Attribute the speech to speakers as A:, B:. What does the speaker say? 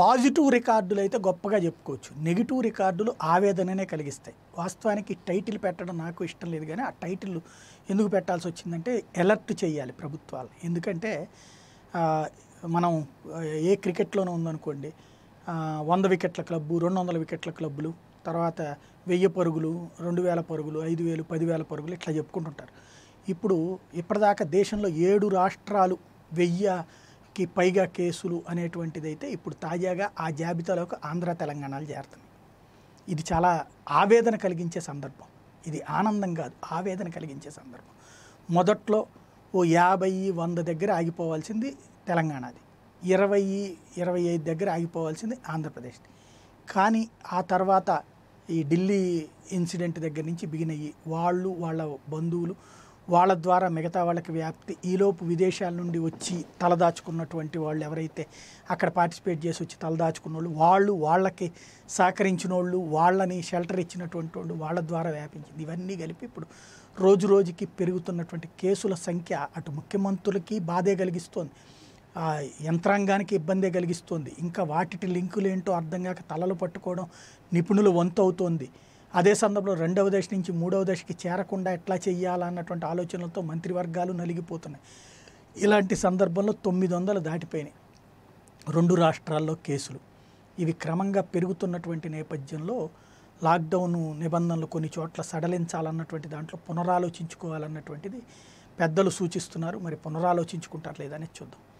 A: positive రికార్డులు అయితే గొప్పగా చెప్పుకోవచ్చు నెగిటివ్ రికార్డులు ఆవేదననే కలిగిస్తాయి వాస్తవానికి టైటిల్ పెట్టడం నాకు ఇష్టం లేదు కానీ ఆ టైటిల్ ఎందుకు పెట్టాల్సి వచ్చిందంటే ఎలర్ట్ చేయాలి ప్రభుత్వాలు ఎందుకంటే మనం ఏ క్రికెట్లోనూ ఉందనుకోండి వంద వికెట్ల క్లబ్బు రెండు వందల వికెట్ల క్లబ్బులు తర్వాత వెయ్యి పరుగులు రెండు వేల పరుగులు ఐదు వేలు పదివేల పరుగులు ఇట్లా చెప్పుకుంటుంటారు ఇప్పుడు ఇప్పటిదాకా దేశంలో ఏడు రాష్ట్రాలు వెయ్యి కి పైగా కేసులు అనేటువంటిది అయితే ఇప్పుడు తాజాగా ఆ జాబితాలోకి ఆంధ్ర తెలంగాణలు చేరుతుంది ఇది చాలా ఆవేదన కలిగించే సందర్భం ఇది ఆనందం కాదు ఆవేదన కలిగించే సందర్భం మొదట్లో ఓ యాభై వంద దగ్గర ఆగిపోవాల్సింది తెలంగాణది ఇరవై ఇరవై ఐదు దగ్గర ఆగిపోవాల్సింది ఆంధ్రప్రదేశ్ కానీ ఆ తర్వాత ఈ ఢిల్లీ ఇన్సిడెంట్ దగ్గర నుంచి బిగిన్ అయ్యి వాళ్ళు వాళ్ళ బంధువులు వాళ్ళ ద్వారా మిగతా వాళ్ళకి వ్యాప్తి ఈలోపు విదేశాల నుండి వచ్చి తలదాచుకున్నటువంటి వాళ్ళు ఎవరైతే అక్కడ పార్టిసిపేట్ చేసి వచ్చి తలదాచుకున్న వాళ్ళు వాళ్ళు వాళ్ళకి సహకరించిన వాళ్ళు వాళ్ళని షెల్టర్ ఇచ్చినటువంటి వాళ్ళు వాళ్ళ ద్వారా వ్యాపించింది ఇవన్నీ కలిపి ఇప్పుడు రోజు రోజుకి పెరుగుతున్నటువంటి కేసుల సంఖ్య అటు ముఖ్యమంత్రులకి బాధే కలిగిస్తోంది యంత్రాంగానికి ఇబ్బందే కలిగిస్తోంది ఇంకా వాటి లింకులు ఏంటో అర్థం కాక తలలు పట్టుకోవడం నిపుణులు వంతవుతోంది అదే సందర్భంలో రెండవ దశ నుంచి మూడవ దశకి చేరకుండా ఎట్లా చేయాలన్నటువంటి ఆలోచనలతో మంత్రివర్గాలు నలిగిపోతున్నాయి ఇలాంటి సందర్భంలో తొమ్మిది వందలు దాటిపోయినాయి రెండు రాష్ట్రాల్లో కేసులు ఇవి క్రమంగా పెరుగుతున్నటువంటి నేపథ్యంలో లాక్డౌన్ నిబంధనలు కొన్ని చోట్ల సడలించాలన్నటువంటి దాంట్లో పునరాలోచించుకోవాలన్నటువంటిది పెద్దలు సూచిస్తున్నారు మరి పునరాలోచించుకుంటారు లేదనేది చూద్దాం